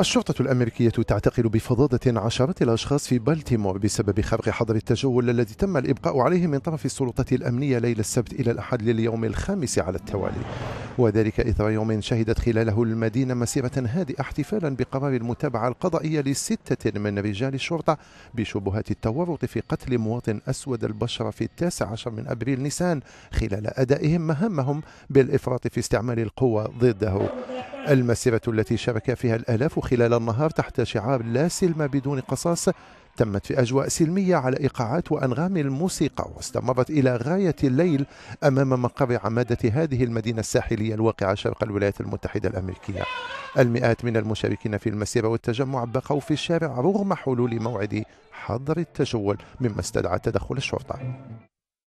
الشرطة الأمريكية تعتقل بفظاظة عشرة الأشخاص في بالتيمور بسبب خرق حظر التجول الذي تم الإبقاء عليه من طرف السلطة الأمنية ليلة السبت إلى الأحد لليوم الخامس على التوالي وذلك إثر يوم شهدت خلاله المدينة مسيرة هادئة احتفالا بقرار المتابعة القضائية لستة من رجال الشرطة بشبهات التورط في قتل مواطن أسود البشرة في التاسع عشر من أبريل نيسان خلال أدائهم مهامهم بالإفراط في استعمال القوة ضده المسيرة التي شارك فيها الآلاف خلال النهار تحت شعار لا سلم بدون قصاص تمت في أجواء سلمية على إيقاعات وأنغام الموسيقى واستمرت إلى غاية الليل أمام مقر عمادة هذه المدينة الساحلية الواقعة شرق الولايات المتحدة الأمريكية المئات من المشاركين في المسيرة والتجمع بقوا في الشارع رغم حلول موعد حظر التجول مما استدعى تدخل الشرطة